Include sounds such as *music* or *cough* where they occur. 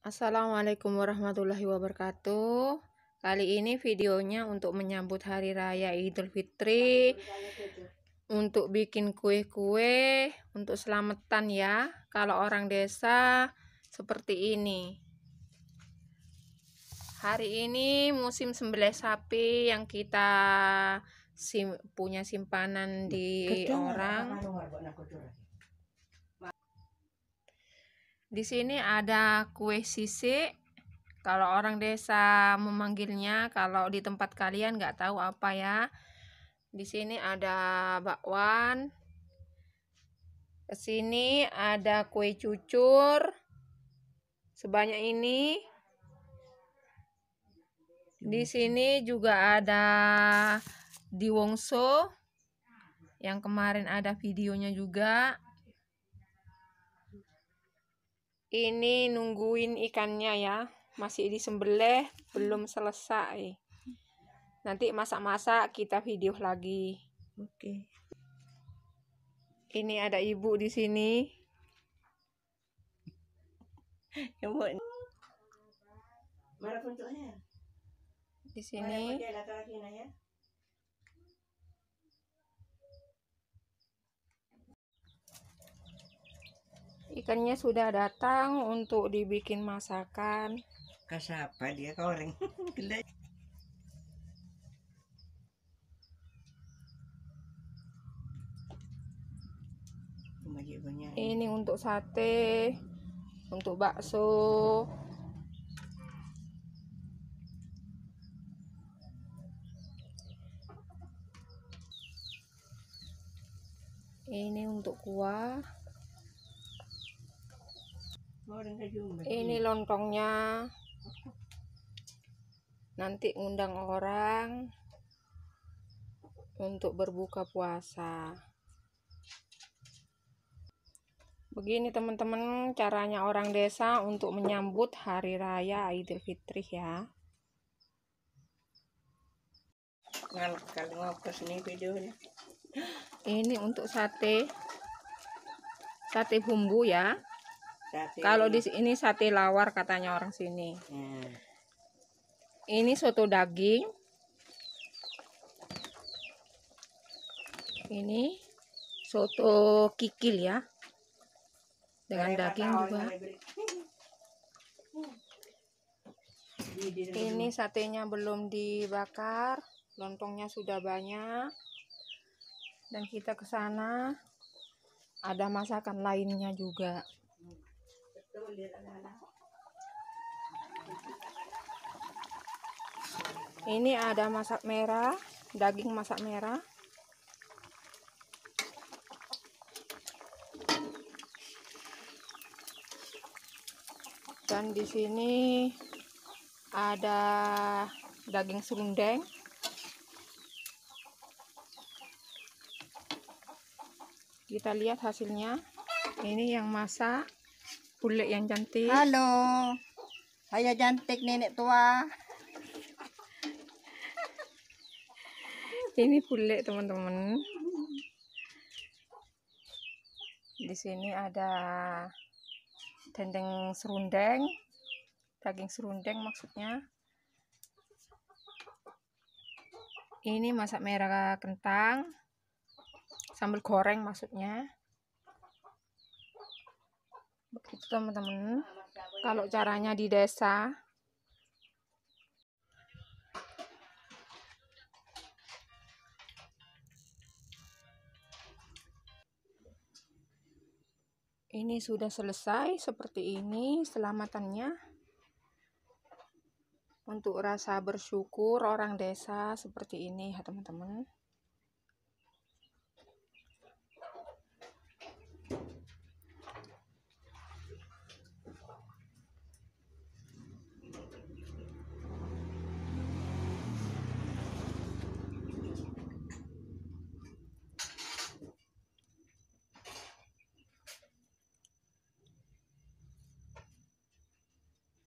Assalamualaikum warahmatullahi wabarakatuh Kali ini videonya untuk menyambut Hari Raya Idul Fitri Untuk bikin kue-kue Untuk selamatan ya Kalau orang desa Seperti ini Hari ini musim sembelih sapi Yang kita sim punya simpanan di Kedung orang di sini ada kue sisik. Kalau orang desa memanggilnya, kalau di tempat kalian nggak tahu apa ya. Di sini ada bakwan. Ke sini ada kue cucur. Sebanyak ini. Di sini juga ada di Wongso yang kemarin ada videonya juga ini nungguin ikannya ya masih di sembelih belum selesai nanti masak-masak kita video lagi oke ini ada ibu di sini ibu *laughs* di sini ikannya sudah datang untuk dibikin masakan kasih apa dia koreng Kedai. *laughs* ini untuk sate untuk bakso ini untuk kuah ini lontongnya nanti ngundang orang untuk berbuka puasa begini teman-teman caranya orang desa untuk menyambut hari raya Idul Fitri ya Kalau ini untuk sate sate bumbu ya Sate. Kalau di sini sate lawar katanya orang sini. Hmm. Ini soto daging. Ini soto kikil ya. Dengan Saya daging juga. Ini satenya belum dibakar, lontongnya sudah banyak. Dan kita ke sana ada masakan lainnya juga ini ada masak merah daging masak merah dan di sini ada daging serundeng kita lihat hasilnya ini yang masak bule yang cantik. Halo. Saya cantik nenek tua. Ini bule teman-teman. Di sini ada dendeng serundeng, daging serundeng maksudnya. Ini masak merah kentang, sambal goreng maksudnya begitu teman-teman kalau caranya di desa ini sudah selesai seperti ini selamatannya untuk rasa bersyukur orang desa seperti ini ya teman-teman